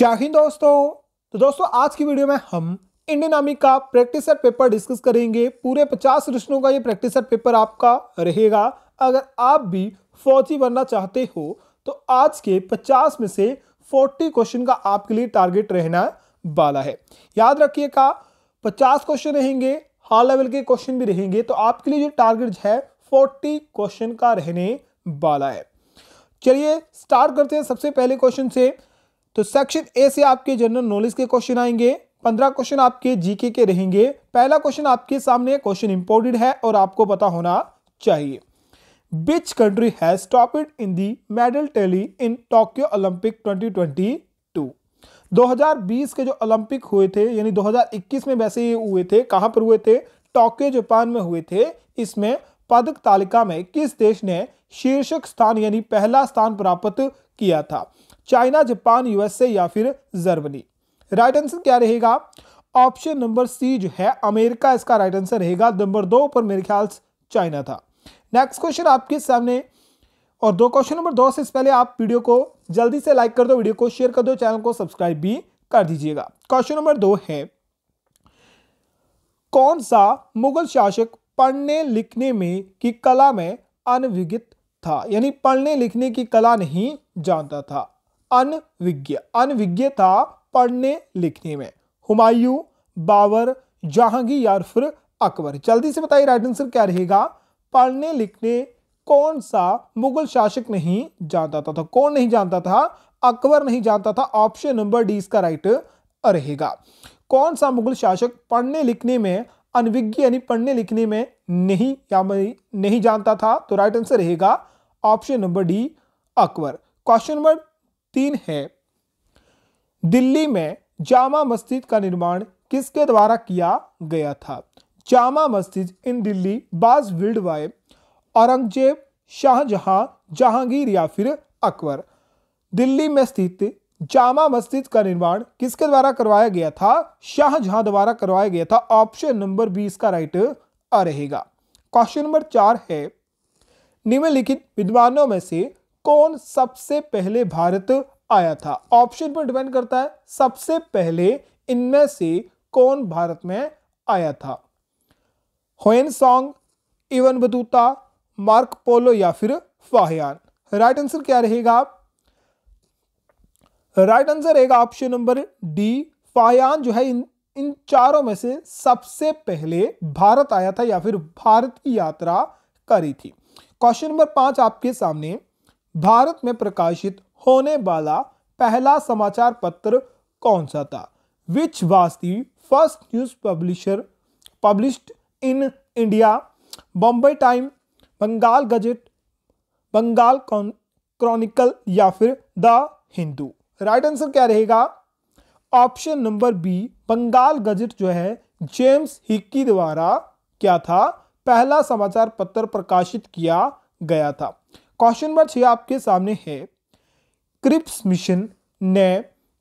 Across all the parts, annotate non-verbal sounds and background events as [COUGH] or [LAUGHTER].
जय हिंद दोस्तों तो दोस्तों आज की वीडियो में हम इंडियन आर्मी का प्रैक्टिस सेट पेपर डिस्कस करेंगे पूरे पचास प्रश्नों का ये प्रैक्टिस सेट पेपर आपका रहेगा अगर आप भी फौजी बनना चाहते हो तो आज के 50 में से 40 क्वेश्चन का आपके लिए टारगेट रहना वाला है याद रखिएगा 50 क्वेश्चन रहेंगे हाई लेवल के क्वेश्चन भी रहेंगे तो आपके लिए जो टारगेट है फोर्टी क्वेश्चन का रहने वाला है चलिए स्टार्ट करते हैं सबसे पहले क्वेश्चन से तो सेक्शन ए से आपके जनरल नॉलेज के क्वेश्चन आएंगे पंद्रह क्वेश्चन आपके जीके के रहेंगे पहला क्वेश्चन आपके सामने क्वेश्चन इंपोर्टेड है और आपको पता होना चाहिए which country has top it in the medal tally in Tokyo Olympic 2022 2020 के जो ओलंपिक हुए थे यानी 2021 में वैसे ये हुए थे कहां पर हुए थे टोक्यो जापान में हुए थे इसमें पदक तालिका में किस देश ने शीर्षक स्थान यानी पहला स्थान प्राप्त किया था चाइना जापान यूएसए या फिर जर्मनी राइट आंसर क्या रहेगा ऑप्शन नंबर सी जो है अमेरिका इसका राइट आंसर रहेगा नंबर दो पर मेरे ख्याल से चाइना था नेक्स्ट क्वेश्चन आपके सामने और दो क्वेश्चन नंबर दो से पहले आप वीडियो को जल्दी से लाइक कर दो वीडियो को शेयर कर दो चैनल को सब्सक्राइब भी कर दीजिएगा क्वेश्चन नंबर दो है कौन सा मुगल शासक पढ़ने लिखने में की कला में अनभिज्ञ था यानी पढ़ने लिखने की कला नहीं जानता था अनविज्ञ अनविज्ञ था पढ़ने लिखने में हुमायूं बाबर जहांगीर या फिर अकबर जल्दी से बताइए राइट आंसर क्या रहेगा पढ़ने लिखने कौन सा मुगल शासक नहीं जानता था तो कौन नहीं जानता था अकबर नहीं जानता था ऑप्शन नंबर डी इसका राइट रहेगा कौन सा मुगल शासक पढ़ने लिखने में अनविज्ञ यानी पढ़ने लिखने में नहीं या नहीं जानता था तो राइट आंसर रहेगा option number D Akbar question number तीन है दिल्ली में जामा मस्जिद का निर्माण किसके द्वारा किया गया था जामा मस्जिद इन दिल्ली बाज विल्डवाय औरंगजेब शाहजहां जहांगीर या फिर अकबर दिल्ली में स्थित जामा मस्जिद का निर्माण किसके द्वारा करवाया गया था शाहजहां द्वारा करवाया गया था ऑप्शन नंबर बी इसका राइट रहेगा क्वेश्चन नंबर चार है निम्नलिखित विद्वानों में से कौन सबसे पहले भारत आया था ऑप्शन पर डिपेंड करता है सबसे पहले इनमें से कौन भारत में आया था Hiuen Tsang Ibn Battuta Marco Polo या फिर फाहयान राइट आंसर क्या रहेगा आप राइट आंसर रहेगा ऑप्शन नंबर डी फाहयान जो है इन इन चारों में से सबसे पहले भारत आया था या फिर भारत की यात्रा करी थी क्वेश्चन नंबर पांच आपके सामने भारत में प्रकाशित होने वाला पहला समाचार पत्र कौन सा था which was the first news publisher published in India Bombay time Bengal gazette Bengal chronicle या फिर द हिंदू राइट आंसर क्या रहेगा option number B Bengal gazette जो है जेम्स हिक्की द्वारा क्या था पहला समाचार पत्र प्रकाशित किया गया था क्वेश्चन नंबर छः आपके सामने है क्रिप्स मिशन ने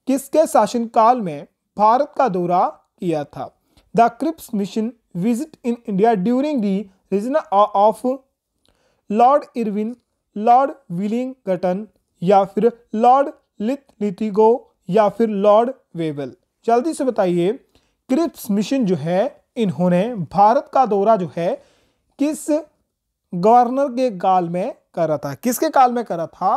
किसके शासनकाल में भारत का दौरा किया था the Cripps mission visit in India during the reign of Lord Irwin Lord Willingdon या फिर लॉर्ड लिथ लिथिगो या फिर लॉर्ड वेबल जल्दी से बताइए क्रिप्स मिशन जो है इन्होंने भारत का दौरा जो है किस गवर्नर के काल में करा था किसके काल में करा था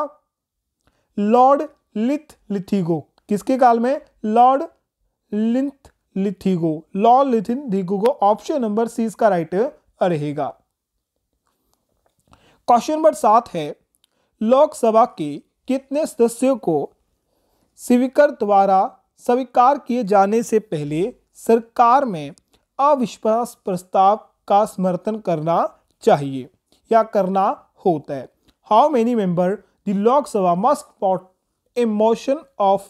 लॉर्ड लिथ लिथिगो किसके काल में लॉर्ड लिथ लिथिगो लॉर्ड लिथिन दिगो ऑप्शन नंबर सी इसका राइट रहेगा क्वेश्चन नंबर सात है लोकसभा के कितने सदस्यों को स्वीकर द्वारा स्वीकार किए जाने से पहले सरकार में अविश्वास प्रस्ताव का समर्थन करना चाहिए या करना होता है how many member the Lok Sabha must put a motion of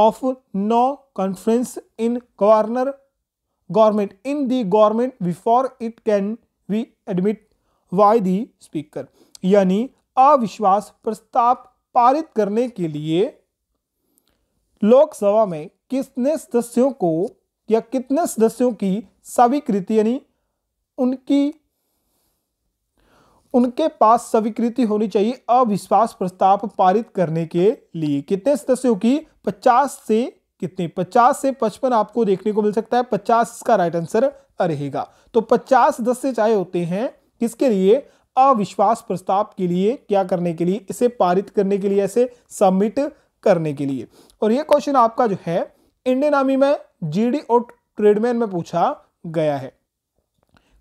of no confidence in governor government in the government before it can be admitted by the speaker यानी अविश्वास प्रस्ताव पारित करने के लिए लोकसभा में किसने सदस्यों को या कितने सदस्यों की स्वीकृति यानी उनकी उनके पास स्वीकृति होनी चाहिए अविश्वास प्रस्ताव पारित करने के लिए कितने सदस्यों की 50 से कितने 50 से 55 आपको देखने को मिल सकता है 50 का राइट आंसर रहेगा तो 50 सदस्य चाहे होते हैं किसके लिए अविश्वास प्रस्ताव के लिए क्या करने के लिए इसे पारित करने के लिए ऐसे सबमिट करने के लिए और यह क्वेश्चन आपका जो है इंडियन आर्मी में जीडी और ट्रेडमैन में पूछा गया है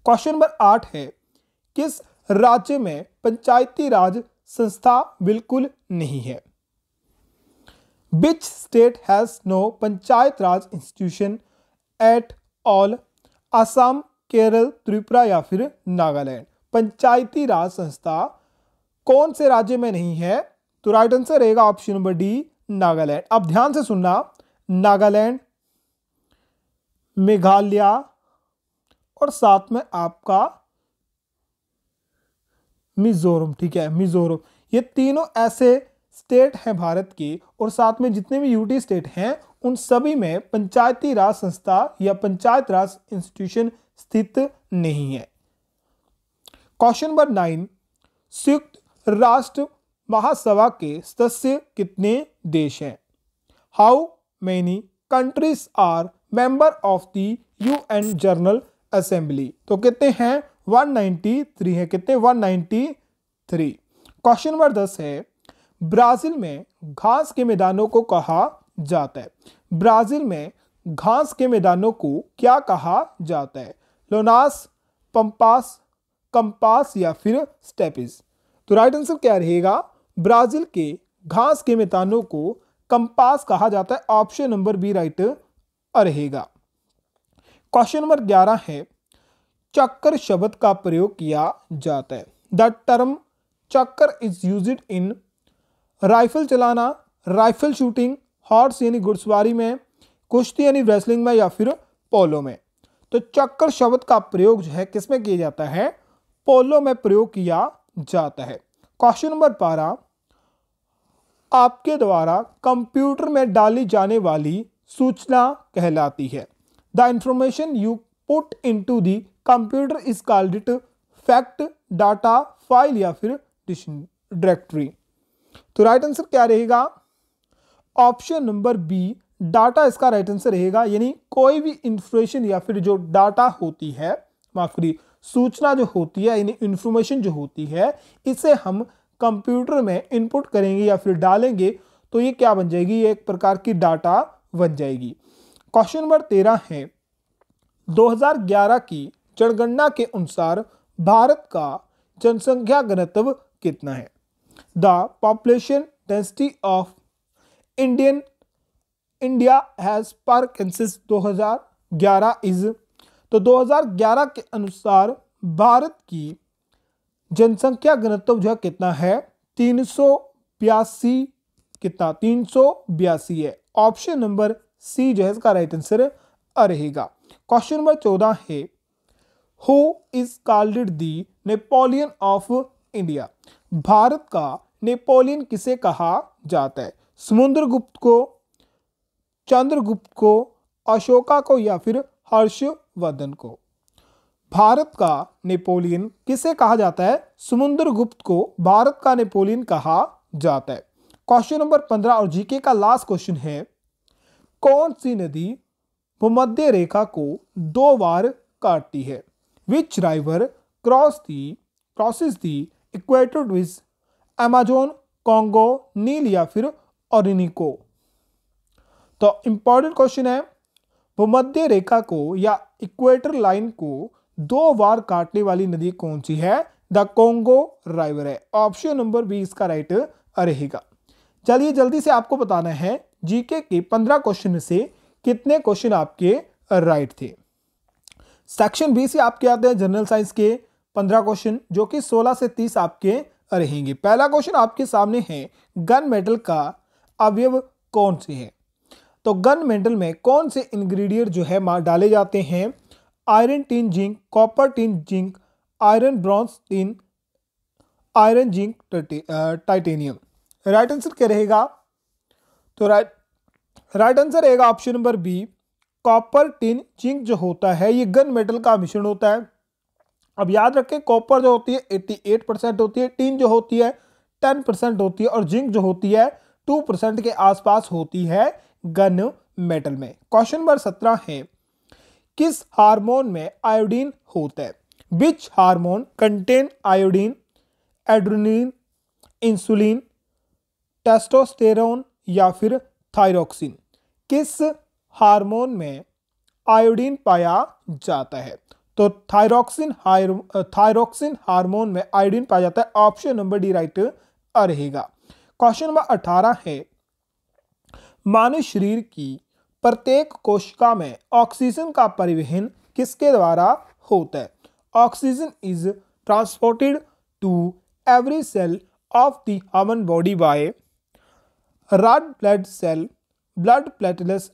क्वेश्चन नंबर आठ है किस राज्य में पंचायती राज संस्था बिल्कुल नहीं है which state has no panchayat raj institution at all Assam Kerala Tripura या फिर नागालैंड पंचायती राज संस्था कौन से राज्य में नहीं है तो राइट आंसर रहेगा ऑप्शन नंबर डी नागालैंड अब ध्यान से सुनना नागालैंड मेघालय और साथ में आपका मिज़ोरम ठीक है मिज़ोरम ये तीनों ऐसे स्टेट हैं भारत की और साथ में जितने भी यूटी स्टेट हैं उन सभी में पंचायती राज संस्था या पंचायत राज इंस्टीट्यूशन स्थित नहीं है क्वेश्चन नंबर नाइन संयुक्त राष्ट्र महासभा के सदस्य कितने देश हैं how many countries are member of the UN general assembly तो कितने हैं 193 है कितने 193 क्वेश्चन नंबर 10 है ब्राज़ील में घास के मैदानों को कहा जाता है ब्राज़ील में घास के मैदानों को क्या कहा जाता है लोनास पंपास कंपास या फिर स्टेपिस तो राइट आंसर क्या रहेगा ब्राज़ील के घास के मैदानों को कंपास कहा जाता है ऑप्शन नंबर बी राइट रहेगा क्वेश्चन नंबर 11 है चक्कर शब्द का प्रयोग किया जाता है the term chakkar is used in rifle चलाना राइफल शूटिंग हॉर्स यानी घुड़सवारी में कुश्ती यानी रेसलिंग में या फिर पोलो में तो चक्कर शब्द का प्रयोग जो है किसमें किया जाता है पोलो में प्रयोग किया जाता है क्वेश्चन नंबर बारह आपके द्वारा कंप्यूटर में डाली जाने वाली सूचना कहलाती है the information you in to the computer is called it fact data file या फिर डायरेक्टरी तो राइट आंसर क्या रहेगा ऑप्शन नंबर बी डाटा इसका राइट आंसर रहेगा यानी कोई भी इंफॉर्मेशन या फिर जो डाटा होती है माफ करिए सूचना जो होती है यानी इन्फॉर्मेशन जो होती है इसे हम कंप्यूटर में इनपुट करेंगे या फिर डालेंगे तो ये क्या बन जाएगी ये एक प्रकार की डाटा बन जाएगी क्वेश्चन नंबर तेरह है 2011 की जनगणना के अनुसार भारत का जनसंख्या घनत्व कितना है the population density of Indian India has per census 2011 is तो 2011 के अनुसार भारत की जनसंख्या घनत्व जो कितना है तीन कितना तीन है ऑप्शन नंबर सी जो है इसका राइट आंसर रहेगा क्वेश्चन नंबर चौदह है who is called the Napoleon of India Bharat का नेपोलियन किसे कहा जाता है समुद्रगुप्त को चंद्रगुप्त को अशोका को या फिर हर्षवर्धन को भारत का नेपोलियन किसे कहा जाता है समुद्रगुप्त को भारत का नेपोलियन कहा जाता है क्वेश्चन नंबर पंद्रह और जीके का लास्ट क्वेश्चन है कौन सी नदी भूमध्य रेखा को दो बार काटती है which river cross the crosses the equator which Amazon Congo Nile या फिर ओरिनिको तो इंपॉर्टेंट क्वेश्चन है भूमध्य रेखा को या इक्वेटर लाइन को दो बार काटने वाली नदी कौन सी है द कोंगो राइवर है ऑप्शन नंबर बी इसका राइट रहेगा चलिए जल्दी से आपको बताना है जीके के पंद्रह क्वेश्चन से कितने क्वेश्चन आपके राइट थे सेक्शन बी से आपके आते हैं जनरल साइंस के पंद्रह क्वेश्चन जो कि सोलह से तीस आपके रहेंगे पहला क्वेश्चन आपके सामने है गन मेटल का अवयव कौन से है तो गन मेटल में कौन से इंग्रेडिएंट जो है डाले जाते हैं iron tin zinc copper tin zinc iron bronze tin iron zinc titanium right answer क्या रहेगा तो राइट राइट आंसर रहेगा option number B copper tin zinc जो होता है ये गन मेटल का मिश्रण होता है अब याद रखें कॉपर जो होती है 88 परसेंट होती है टिन जो होती है 10 परसेंट होती है और जिंक जो होती है 2 परसेंट के आसपास होती है गन मेटल में क्वेश्चन नंबर सत्रह है किस हार्मोन में आयोडीन होता है which hormone contain iodine adrenaline insulin testosterone या फिर थायरोक्सिन किस हार्मोन में आयोडीन पाया जाता है तो थायरोक्सिन थायरोक्सिन हार्मोन में आयोडीन पाया जाता है ऑप्शन नंबर डी राइट रहेगा क्वेश्चन नंबर अठारह है मानव शरीर की प्रत्येक कोशिका में ऑक्सीजन का परिवहन किसके द्वारा होता है oxygen is transported to every cell of the human body by red blood cell blood platelets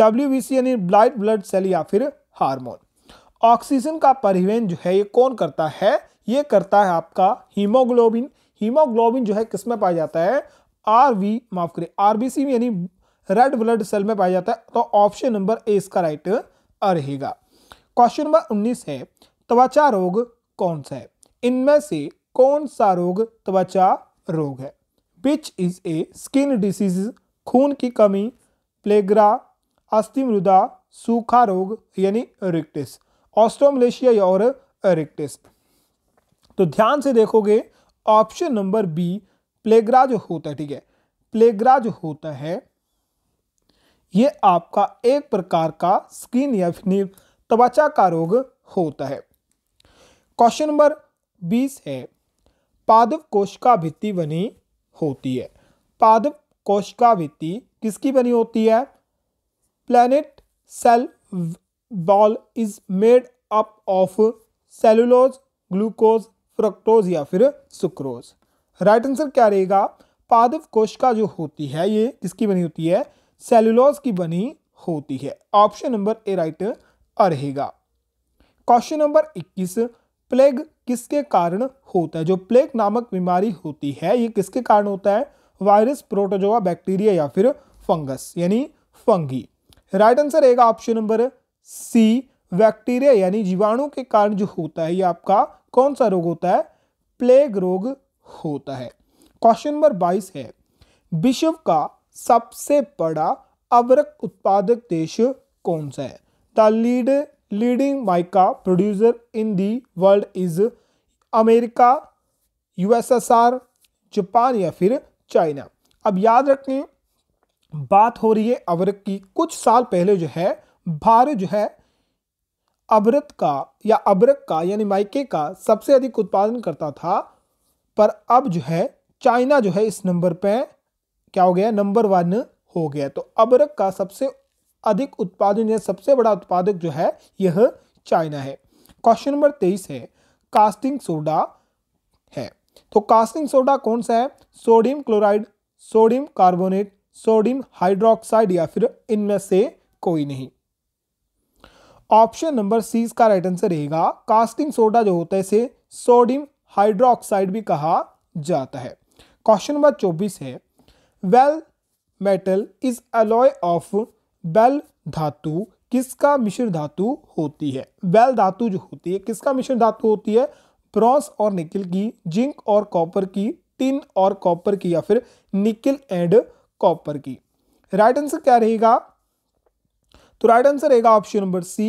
W यानी ब्लाइट ब्लड सेल या फिर हार्मोन ऑक्सीजन का परिवहन जो है ये कौन करता है ये करता है आपका हीमोग्लोबिन हीमोग्लोबिन जो है किस में पाया जाता है आर वी माफ करिए आर बी सी यानी रेड ब्लड सेल में पाया जाता है तो ऑप्शन नंबर ए इसका राइट रहेगा क्वेश्चन नंबर उन्नीस है त्वचा रोग कौन सा है इनमें से कौन सा रोग त्वचा रोग है itch is a skin disease खून की कमी प्लेग्रा अस्थि मृदा सूखा रोग यानी रिक्टिस ऑस्ट्रोमलेशिया और रिक्टिस तो ध्यान से देखोगे ऑप्शन नंबर बी प्लेग्रा जो होता है ठीक है प्लेग्रा जो होता है ये आपका एक प्रकार का स्किन या फिर त्वचा का रोग होता है क्वेश्चन नंबर बीस है पादप कोशिका भित्ति बनी होती है पादप कोशिका भित्ति किसकी बनी होती है plant cell wall is made up of cellulose glucose fructose या फिर सुक्रोज राइट आंसर क्या रहेगा पादप कोशिका जो होती है ये किसकी बनी होती है सेलुलोज की बनी होती है ऑप्शन नंबर ए राइट रहेगा क्वेश्चन नंबर प्लेग किसके कारण होता है जो प्लेग नामक बीमारी होती है ये किसके कारण होता है वायरस प्रोटोजोआ बैक्टीरिया या फिर फंगस यानी फंगी राइट आंसर रहेगा ऑप्शन नंबर सी बैक्टीरिया यानी जीवाणु के कारण जो होता है ये आपका कौन सा रोग होता है प्लेग रोग होता है क्वेश्चन नंबर बाईस है विश्व का सबसे बड़ा अवरक उत्पादक देश कौन सा है the lead leading mica producer in the world is America USSR Japan या फिर चाइना अब याद रखें बात हो रही है अवरक की कुछ साल पहले जो है भारत जो है अवरत का या अबरक का यानी माइके का सबसे अधिक उत्पादन करता था पर अब जो है चाइना जो है इस नंबर पे क्या हो गया नंबर वन हो गया तो अबरक का सबसे अधिक उत्पादन या सबसे बड़ा उत्पादक जो है यह चाइना है क्वेश्चन नंबर तेईस है कास्टिंग सोडा है तो कास्टिंग सोडा कौन सा है sodium chloride sodium carbonate sodium hydroxide या फिर इनमें से कोई नहीं ऑप्शन नंबर सी इसका राइट आंसर रहेगा कास्टिंग सोडा जो होता है इसे सोडियम हाइड्रोक्साइड भी कहा जाता है क्वेश्चन नंबर चौबीस है bell metal is alloy of bell धातु किसका मिश्र धातु होती है बेल धातु जो होती है किसका मिश्र धातु होती है ब्रॉन्स और निकिल की जिंक और कॉपर की टिन और कॉपर की या फिर निकल एंड कॉपर की राइट आंसर क्या रहेगा तो राइट आंसर रहेगा ऑप्शन नंबर सी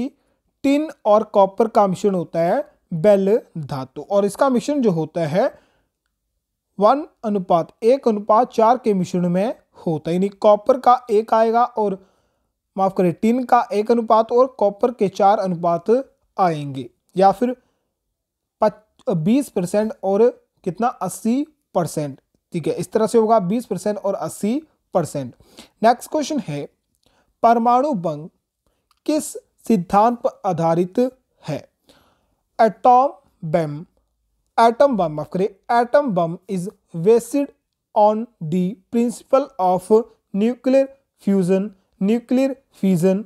टिन और कॉपर का मिश्रण होता है बेल धातु और इसका मिश्रण जो होता है वन अनुपात एक अनुपात चार के मिश्रण में होता है यानी कॉपर का एक आएगा और माफ करें टिन का एक अनुपात और कॉपर के चार अनुपात आएंगे या फिर बीस परसेंट और कितना अस्सी परसेंट ठीक है इस तरह से होगा बीस परसेंट और अस्सी परसेंट नेक्स्ट क्वेश्चन है परमाणु बम किस सिद्धांत पर आधारित है एटॉम बम एटम बम माफ करें atom bomb is based on the principle of nuclear fusion nuclear fusion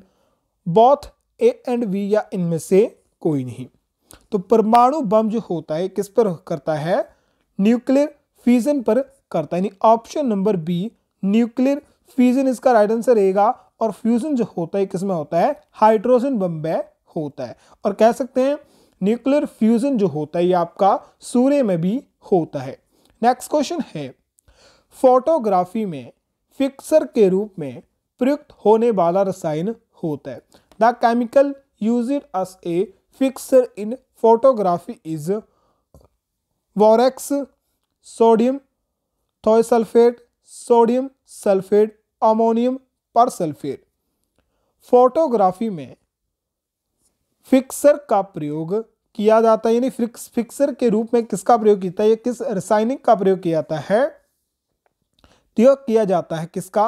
both A and B या इनमें से कोई नहीं तो परमाणु बम जो होता है किस पर करता है न्यूक्लियर फ्यूजन पर करता है यानी option number B nuclear fusion इसका राइट आंसर रहेगा और फ्यूजन जो होता है किसमें होता है हाइड्रोजन बम में होता है और कह सकते हैं न्यूक्लियर फ्यूजन जो होता है ये आपका सूर्य में भी होता है नेक्स्ट क्वेश्चन है फोटोग्राफी में फिक्सर के रूप में प्रयुक्त होने वाला रसायन होता है the chemical use as a fixer in photography is borax sodium thiosulphate sodium sulphate ammonium persulphate photography में फिक्सर का प्रयोग किया जाता है यानी फिक्स फिक्सर के रूप में किसका प्रयोग किया जाता है किस रासायनिक का प्रयोग किया जाता है प्रयोग तो किया जाता है किसका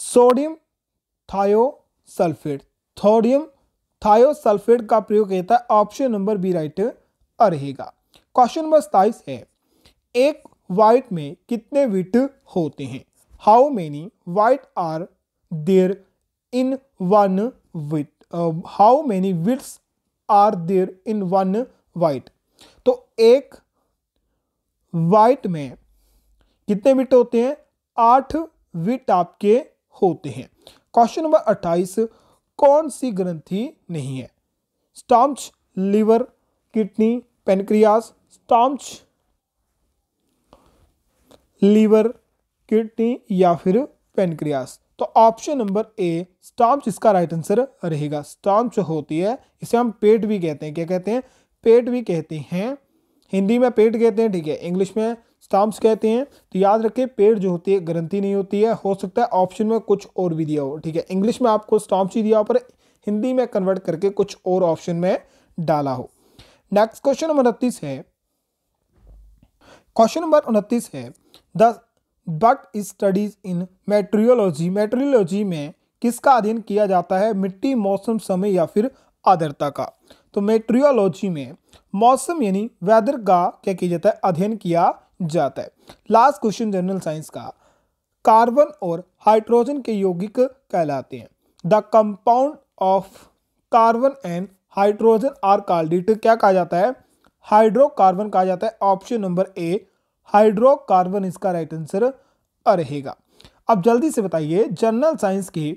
सोडियम थायोसल्फेट थोडियम थायोसल्फेट का प्रयोग कहता है ऑप्शन नंबर बी राइट रहेगा क्वेश्चन नंबर सताइस है एक वाइट में कितने विट होते हैं how many byte are there in one bit how many bits are there in one byte तो एक वाइट में कितने विट होते हैं आठ विट आपके होते हैं क्वेश्चन नंबर अट्ठाईस कौन सी ग्रंथि नहीं है stomach liver kidney pancreas stomach liver kidney या फिर पेनक्रियास तो ऑप्शन नंबर ए स्टॉम्च इसका राइट आंसर रहेगा स्टॉम्च होती है इसे हम पेट भी कहते हैं क्या कहते हैं पेट भी कहते हैं हिंदी में पेट कहते हैं ठीक है इंग्लिश में स्टाम्प्स कहते हैं तो याद रखें पेड़ जो होती है ग्रंथि नहीं होती है हो सकता है ऑप्शन में कुछ और भी दिया हो ठीक है इंग्लिश में आपको स्टाम्प्स ही दिया हो पर हिंदी में कन्वर्ट करके कुछ और ऑप्शन में डाला हो नेक्स्ट क्वेश्चन नंबर उनतीस है क्वेश्चन नंबर उनतीस है the but studies in meteorology meteorology में किसका अध्ययन किया जाता है मिट्टी मौसम समय या फिर आदरता का तो मेट्रियोलॉजी में मौसम यानी वेदर का क्या किया जाता है अध्ययन किया जाता है लास्ट क्वेश्चन जनरल साइंस का कार्बन और हाइड्रोजन के यौगिक कहलाते हैं the compound of carbon and hydrogen are called क्या कहा जाता है हाइड्रोकार्बन कहा जाता है ऑप्शन नंबर ए हाइड्रोकार्बन इसका राइट आंसर रहेगा अब जल्दी से बताइए जनरल साइंस के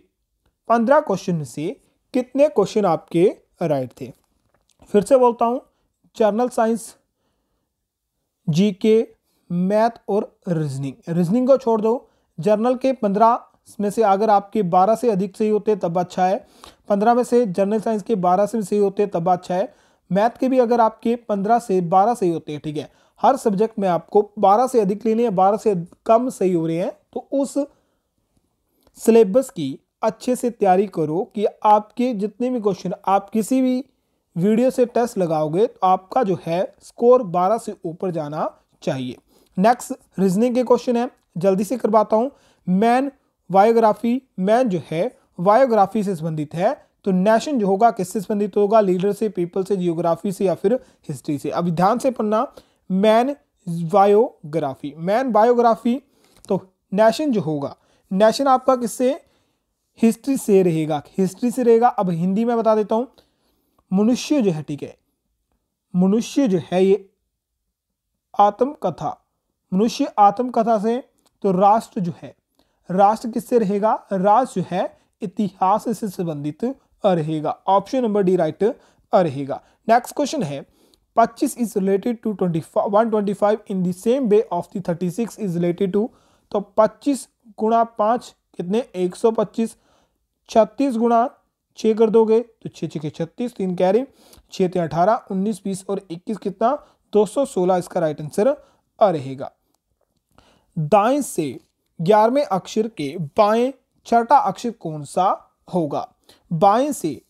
पंद्रह क्वेश्चन में से कितने क्वेश्चन आपके राइट थे फिर से बोलता हूँ जर्नल साइंस जीके मैथ और रीजनिंग रीजनिंग को छोड़ दो जर्नल के पंद्रह में से अगर आपके बारह से अधिक सही होते तब अच्छा है पंद्रह में से जर्नल साइंस के बारह से सही होते तब अच्छा है मैथ के भी अगर आपके पंद्रह से बारह सही होते हैं ठीक है हर सब्जेक्ट में आपको बारह से अधिक लेने हैं बारह से कम सही हो रहे हैं तो उस सिलेबस की अच्छे से तैयारी करो कि आपके जितने भी क्वेश्चन आप किसी भी वीडियो से टेस्ट लगाओगे तो आपका जो है स्कोर 12 से ऊपर जाना चाहिए नेक्स्ट रीजनिंग के क्वेश्चन है जल्दी से करवाता हूँ मैन वायोग्राफी मैन जो है वायोग्राफी से संबंधित है तो नेशन जो होगा किससे संबंधित होगा लीडर से पीपल से जियोग्राफी से या फिर हिस्ट्री से अब ध्यान से पढ़ना मैन बायोग्राफी मैन बायोग्राफी तो नेशन जो होगा नेशन आपका किससे हिस्ट्री से रहेगा हिस्ट्री से रहेगा अब हिंदी में बता देता हूँ मनुष्य जो है ठीक है मनुष्य जो है ये आत्मकथा मनुष्य आत्मकथा से तो राष्ट्र जो है राष्ट्र किससे रहेगा राष्ट्र जो है इतिहास से संबंधित रहेगा ऑप्शन नंबर डी राइट रहेगा नेक्स्ट क्वेश्चन है 25 is related to 25 125 in the same way of the 36 is related to तो 25 गुणा पाँच कितने 125 छत्तीस गुणा छः कर दोगे तो छः छः के छत्तीस तीन कैरी छः तीन अठारह उन्नीस बीस और इक्कीस कितना 216 इसका राइट आंसर रहेगा दाएं से ग्यारहवें अक्षर के बाएं छठा अक्षर कौन सा होगा बाएं से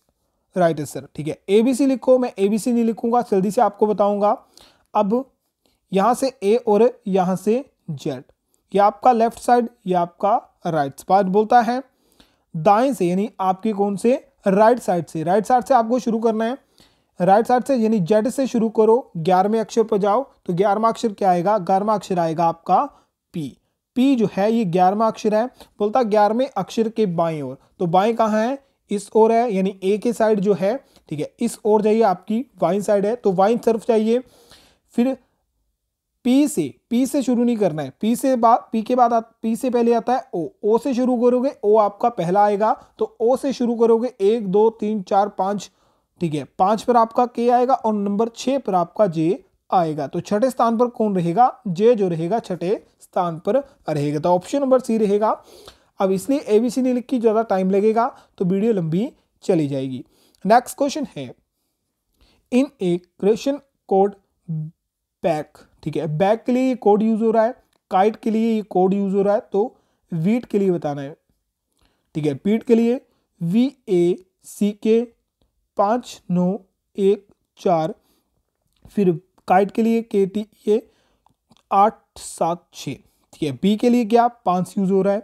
राइट आंसर ठीक है एबीसी लिखो मैं एबीसी नहीं लिखूंगा जल्दी से आपको बताऊंगा अब यहां से ए और यहां से जेड ये आपका लेफ्ट साइड या आपका राइट पार्ट बोलता है दाएं से यानी आपके कौन से राइट साइड से राइट साइड से आपको शुरू करना है राइट साइड से यानी जेड से शुरू करो ग्यारहवें अक्षर पर जाओ तो ग्यारहवा अक्षर क्या आएगा ग्यारहवा अक्षर आएगा आपका पी पी जो है ये ग्यारहवा अक्षर है बोलता ग्यारहवें अक्षर के बाएं ओर तो बाएं कहाँ है इस ओर है यानी ए के साइड जो है ठीक है इस ओर जाइए आपकी वाइन साइड है तो वाइन तरफ जाइए फिर पी से पी से शुरू नहीं करना है पी से बाद पी के बाद पी से पहले आता है ओ ओ से शुरू करोगे ओ आपका पहला आएगा तो ओ से शुरू करोगे एक दो तीन चार पाँच ठीक है पाँच पर आपका के आएगा और नंबर छः पर आपका जे आएगा तो छठे स्थान पर कौन रहेगा जे जो रहेगा छठे स्थान पर रहेगा तो ऑप्शन नंबर सी रहेगा अब इसलिए ए बी सी डी लिख की ज़्यादा टाइम लगेगा तो वीडियो लंबी चली जाएगी नेक्स्ट क्वेश्चन है इन ए क्रेशन कोड बैक ठीक है बैक के लिए ये कोड यूज़ हो रहा है काइट के लिए ये कोड यूज़ हो रहा है तो वीट के लिए बताना है ठीक है पीट के लिए वी ए सी के पाँच नौ एक चार फिर काइट के लिए के टी ए आठ आठ सात छः ठीक है बी के लिए क्या पाँच यूज़ हो रहा है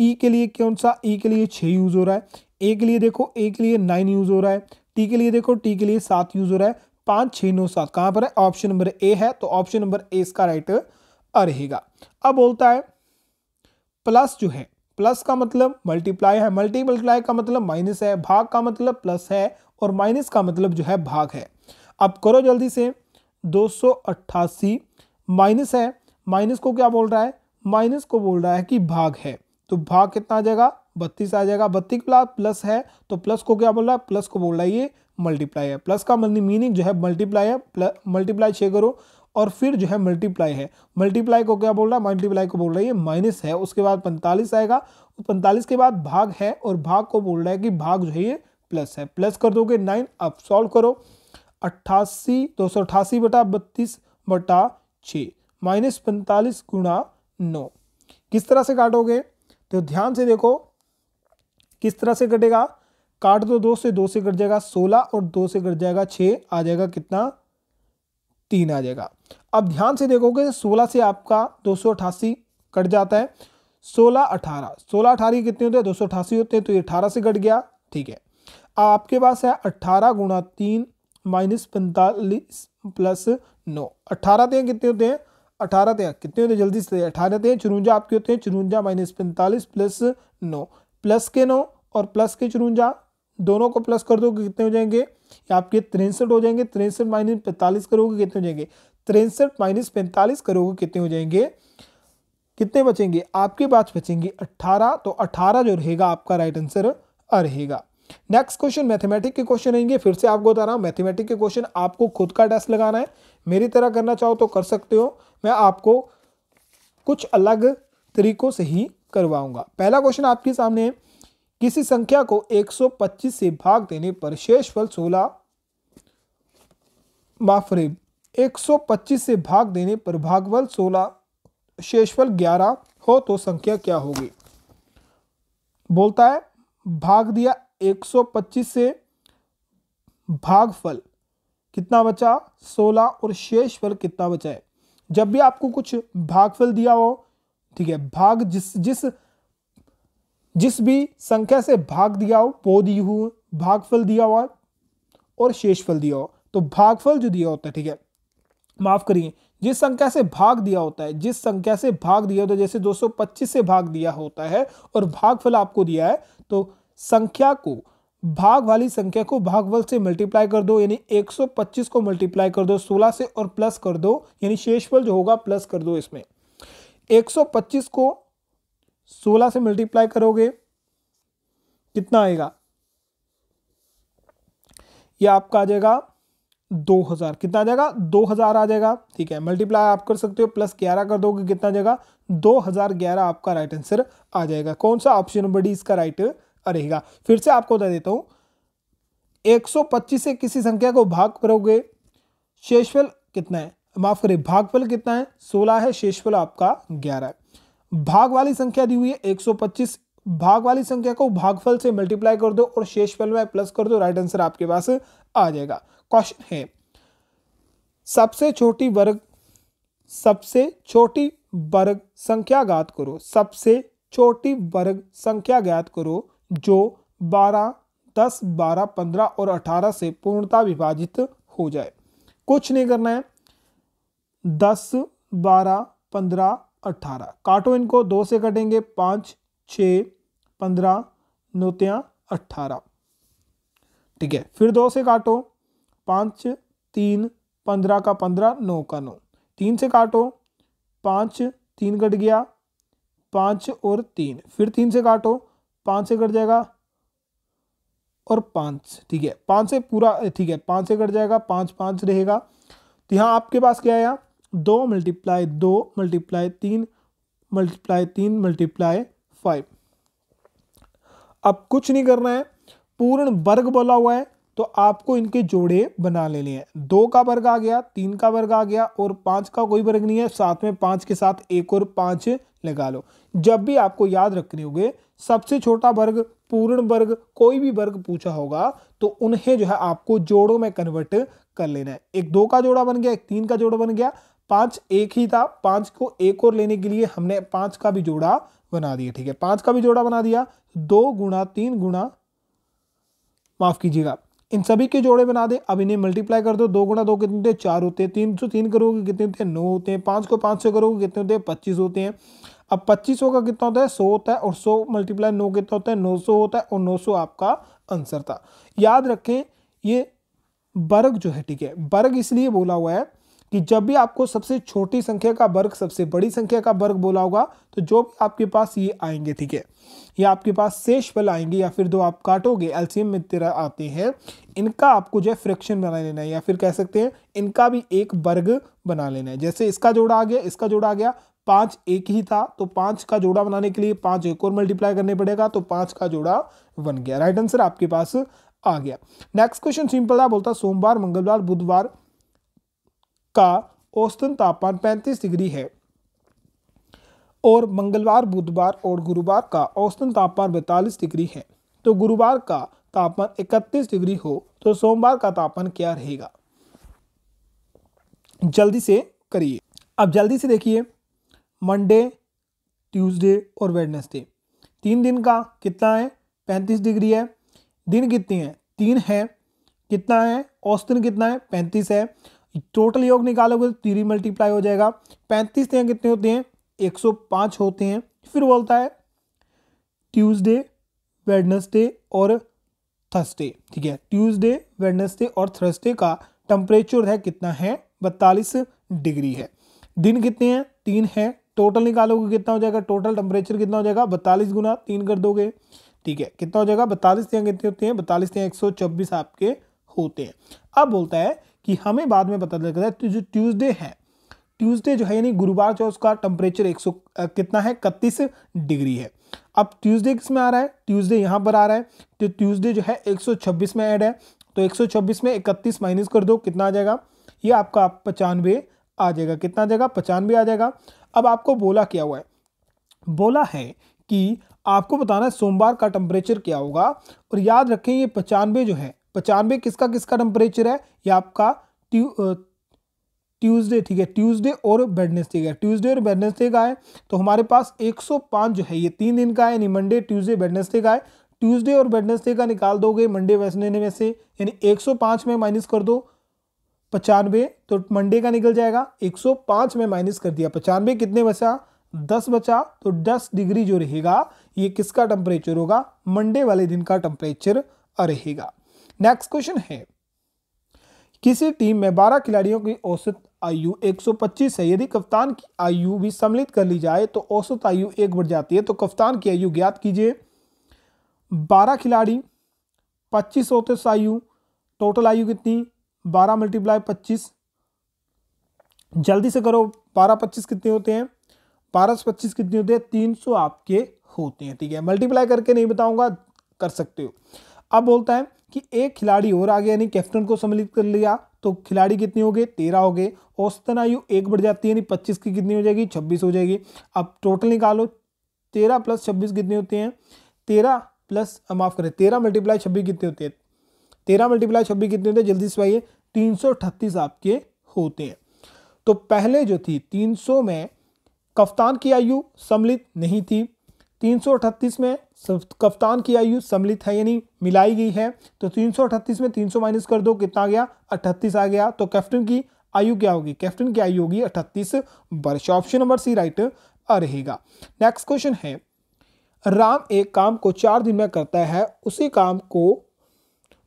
ई e के लिए कौन सा ई e के लिए छः यूज़ हो रहा है ए के लिए देखो ए के लिए नाइन यूज़ हो रहा है टी के लिए देखो टी के लिए सात यूज़ हो रहा है पाँच छः नौ सात कहाँ पर है ऑप्शन नंबर ए है तो ऑप्शन नंबर ए इसका राइट रहेगा अब बोलता है प्लस जो है प्लस का मतलब मल्टीप्लाई है मल्टीप्लाई का मतलब माइनस है भाग का मतलब प्लस है और माइनस का मतलब जो है भाग है अब करो जल्दी से दो सौ अट्ठासी माइनस है माइनस को क्या बोल रहा है माइनस को बोल रहा है कि भाग है तो भाग कितना आ जाएगा बत्तीस आ जाएगा बत्तीस प्लस प्लस है तो प्लस को क्या बोल रहा है प्लस को बोल रहा है ये मल्टीप्लाई है प्लस का मीनिंग मतलब जो है मल्टीप्लाई है मल्टीप्लाई छः करो और फिर जो है मल्टीप्लाई है मल्टीप्लाई को क्या बोल रहा है मल्टीप्लाई को बोल रहा है ये माइनस है उसके बाद पैंतालीस आएगा पैंतालीस के बाद भाग है और भाग को बोल रहा है कि भाग जो है ये प्लस है प्लस कर दोगे नाइन आप सॉल्व करो अट्ठासी दो सौ अट्ठासी बटा बत्तीस बटा छः माइनस पैंतालीस गुणा नौ किस तरह से काटोगे तो ध्यान से देखो किस तरह से कटेगा काट दो दो से दो से कट जाएगा सोलह और दो से कट जाएगा छः आ जाएगा कितना तीन आ जाएगा अब ध्यान से देखोगे सोलह से आपका दो सौ अठासी कट जाता है सोलह अठारह सोलह अठारह कितने होते हैं दो सौ अठासी होते हैं तो ये अठारह से कट गया ठीक है आपके पास है अट्ठारह गुणा तीन माइनस पैंतालीस प्लस नौ अठारह तें कितने होते हैं अठारह तें कितने होते हैं जल्दी से अठारह तें चुरुंजा आपके होते हैं चुरुंजा माइनस पैंतालीस प्लस नौ प्लस के नौ और प्लस के चुरुंजा दोनों को प्लस कर दोगे कितने हो जाएंगे आपके तिरसठ हो जाएंगे तिरसठ माइनस पैंतालीस करोगे कितने हो जाएंगे तिरसठ माइनस पैंतालीस करोगे कितने हो जाएंगे कितने बचेंगे आपके पास बचेंगे अट्ठारह तो अट्ठारह जो रहेगा आपका राइट आंसर रहेगा नेक्स्ट क्वेश्चन मैथमेटिक के क्वेश्चन आएंगे फिर से आपको बता रहा हूँ मैथमेटिक के क्वेश्चन आपको खुद का टेस्ट लगाना है मेरी तरह करना चाहो तो कर सकते हो मैं आपको कुछ अलग तरीकों से ही करवाऊंगा पहला क्वेश्चन आपके सामने है किसी संख्या को 125 से भाग देने पर शेष फल सोलह माफ रे एक से भाग देने पर भागफल सोलह शेषफल 11 हो तो संख्या क्या होगी बोलता है भाग दिया 125 से भागफल कितना बचा 16 और शेष फल कितना बचा है जब भी आपको कुछ भागफल दिया हो ठीक है भाग जिस जिस जिस भी संख्या से भाग दिया हो वो दी हुई भागफल दिया हुआ और शेषफल दिया हो तो भागफल जो दिया होता है ठीक है माफ करिए जिस संख्या से भाग दिया होता है जिस संख्या से भाग दिया होता है जैसे 225 से भाग दिया होता है और भागफल आपको दिया है तो संख्या को भाग वाली संख्या को भागवल से मल्टीप्लाई कर दो यानी 125 को मल्टीप्लाई कर दो 16 से और प्लस कर दो यानी शेषफल जो होगा प्लस कर दो इसमें 125 को 16 से मल्टीप्लाई करोगे कितना आएगा ये आपका आ जाएगा 2000 कितना आ जाएगा 2000 आ जाएगा ठीक है मल्टीप्लाई आप कर सकते हो प्लस 11 कर दोगे कितना आ जाएगा 2011 आपका राइट आंसर आ जाएगा कौन सा ऑप्शन नंबर डी इसका राइट रहेगा फिर से आपको बता देता हूँ 125 से किसी संख्या को भाग करोगे शेषफल कितना है माफ करें भागफल कितना है 16 है शेषफल आपका 11 है भाग वाली संख्या दी हुई है 125 भाग वाली संख्या को भागफल से मल्टीप्लाई कर दो और शेषफल में प्लस कर दो राइट आंसर आपके पास आ जाएगा क्वेश्चन है सबसे छोटी वर्ग सबसे छोटी वर्ग संख्या ज्ञात करो सबसे छोटी वर्ग संख्या ज्ञात करो जो 12, 10, 12, 15 और 18 से पूर्णता विभाजित हो जाए कुछ नहीं करना है 10, 12, 15, 18 काटो इनको दो से कटेंगे पाँच छ पंद्रह नोतियाँ अट्ठारह ठीक है फिर दो से काटो पाँच तीन पंद्रह का पंद्रह नौ का नौ तीन से काटो पाँच तीन कट गया पाँच और तीन फिर तीन से काटो पाँच से कट जाएगा और पाँच ठीक है पाँच से पूरा ठीक है पाँच से कट जाएगा पाँच पाँच रहेगा तो यहाँ आपके पास क्या आया दो मल्टीप्लाई दो मल्टीप्लाई तीन मल्टीप्लाई तीन मल्टीप्लाई फाइव अब कुछ नहीं करना है पूर्ण वर्ग बोला हुआ है तो आपको इनके जोड़े बना लेने हैं दो का वर्ग आ गया तीन का वर्ग आ गया और पाँच का कोई वर्ग नहीं है साथ में पाँच के साथ एक और पाँच लगा लो जब भी आपको याद रखने होंगे सबसे छोटा वर्ग पूर्ण वर्ग कोई भी वर्ग पूछा होगा तो उन्हें जो है आपको जोड़ों में कन्वर्ट कर लेना है एक दो का जोड़ा बन गया एक तीन का जोड़ा बन गया पाँच एक ही था पाँच को एक और लेने के लिए हमने पाँच का भी जोड़ा बना दिया ठीक है पाँच का भी जोड़ा बना दिया दो गुणा तीन गुणा माफ़ कीजिएगा इन सभी के जोड़े बना दें अब इन्हें मल्टीप्लाई कर दो दो गुना दो कितने होते चार होते हैं तीन सौ तीन करोगे कितने होते हैं नौ होते हैं पाँच को पाँच से करोगे कितने होते हैं पच्चीस होते हैं अब पच्चीस सौ का कितना होता है सौ होता है और सौ मल्टीप्लाई नौ कितना होता है नौ सौ होता है और नौ सौ आपका आंसर था याद रखें ये वर्ग जो है ठीक है वर्ग इसलिए बोला हुआ है कि जब भी आपको सबसे छोटी संख्या का वर्ग सबसे बड़ी संख्या का वर्ग बोला होगा तो जो भी आपके पास ये आएंगे ठीक है या आपके पास शेष फल आएंगे या फिर जो आप काटोगे एल्सियम में तेरा आते हैं इनका आपको जो है फ्रैक्शन बना लेना है या फिर कह सकते हैं इनका भी एक वर्ग बना लेना है जैसे इसका जोड़ा आ गया इसका जोड़ा आ गया पाँच एक ही था तो पाँच का जोड़ा बनाने के लिए पाँच एक और मल्टीप्लाई करने पड़ेगा तो पाँच का जोड़ा बन गया राइट आंसर आपके पास आ गया नेक्स्ट क्वेश्चन सिंपल था बोलता सोमवार मंगलवार बुधवार का औसतन तापमान 35 डिग्री है और मंगलवार बुधवार और गुरुवार का औसतन तापमान बैतालीस डिग्री है तो गुरुवार का तापमान 31 डिग्री हो तो सोमवार का तापमान क्या रहेगा जल्दी से करिए अब जल्दी से देखिए मंडे ट्यूसडे और वेडनेसडे तीन दिन का कितना है पैंतीस डिग्री है दिन कितनी है तीन है कितना है औसतन कितना है पैंतीस है टोटल योग निकालोगे तो तीरी मल्टीप्लाई हो जाएगा पैंतीस तेरह कितने होते हैं एक सौ पाँच होते हैं फिर बोलता है ट्यूसडे वेडनसडे और थर्सडे ठीक है ट्यूसडे वेडनसडे और थर्सडे का टेम्परेचर है कितना है बत्तालीस डिग्री है दिन कितने हैं तीन है टोटल निकालोगे कितना हो जाएगा टोटल टेम्परेचर कितना हो जाएगा बत्तालीस गुना तीन कर दोगे ठीक है कितना हो जाएगा बत्तालीस तेरह कितने होते हैं बतालीस तेरह एक सौ चौबीस आपके होते हैं अब बोलता है कि हमें बाद में पता लगता है तो जो ट्यूसडे है ट्यूसडे जो है यानी गुरुवार जो है उसका टेम्परेचर एक कितना है इकतीस डिग्री है अब ट्यूसडे किस में आ रहा है ट्यूसडे यहाँ पर आ रहा है तो ट्यूसडे जो है 126 में ऐड है तो 126 में 31 माइनस कर दो कितना आ जाएगा ये आपका पचानवे आ जाएगा कितना आ जाएगा पचानवे आ जाएगा अब आपको बोला क्या हुआ है बोला है कि आपको बताना है सोमवार का टेम्परेचर क्या होगा और याद रखें ये पचानवे जो है पचानवे किसका किसका टेम्परेचर है ये आपका ट्यूसडे ठीक है ट्यूसडे और वेडनेसडे का ट्यूसडे और वेडनेसडे का है तो हमारे पास 105 जो है ये तीन दिन का है यानी मंडे ट्यूसडे वेडनेसडे का है ट्यूसडे और वेडनेसडे का निकाल दोगे मंडे वैसने में से यानी 105 में माइनस कर दो पचानवे तो मंडे का निकल जाएगा 105 में माइनस कर दिया पचानवे कितने बचा दस बचा तो दस डिग्री जो रहेगा ये किसका टेम्परेचर होगा मंडे वाले दिन का टेम्परेचर रहेगा नेक्स्ट क्वेश्चन है किसी टीम में 12 खिलाड़ियों की औसत आयु 125 है यदि कप्तान की आयु भी सम्मिलित कर ली जाए तो औसत आयु एक बढ़ जाती है तो कप्तान की आयु ज्ञात कीजिए 12 खिलाड़ी 25 होते आयु टोटल आयु कितनी 12 मल्टीप्लाई पच्चीस जल्दी से करो 12 25 कितने होते हैं 12 से पच्चीस कितने होते हैं 300 आपके होते हैं ठीक है मल्टीप्लाई करके नहीं बताऊंगा कर सकते हो अब बोलता है कि एक खिलाड़ी और आ गया यानी कैप्टन को सम्मिलित कर लिया तो खिलाड़ी कितने हो गए तेरह हो गए औसतन आयु एक बढ़ जाती है यानी पच्चीस की कितनी हो जाएगी छब्बीस हो जाएगी अब टोटल निकालो तेरह प्लस छब्बीस कितने होते हैं तेरह प्लस माफ़ करें तेरह मल्टीप्लाई छब्बीस कितने होते हैं तेरह मल्टीप्लाई छब्बीस कितने होते हैं जल्दी से पाइए तीन सौ अठतीस आपके होते हैं तो पहले जो थी तीन सौ में कप्तान की आयु सम्मिलित नहीं थी 338 में कप्तान की आयु सम्मिलित है यानी मिलाई गई है तो 338 में 300 माइनस कर दो कितना आ गया 38 आ गया तो कैप्टन की आयु क्या होगी कैप्टन की आयु होगी 38 वर्ष ऑप्शन नंबर सी राइट रहेगा नेक्स्ट क्वेश्चन है राम एक काम को चार दिन में करता है उसी काम को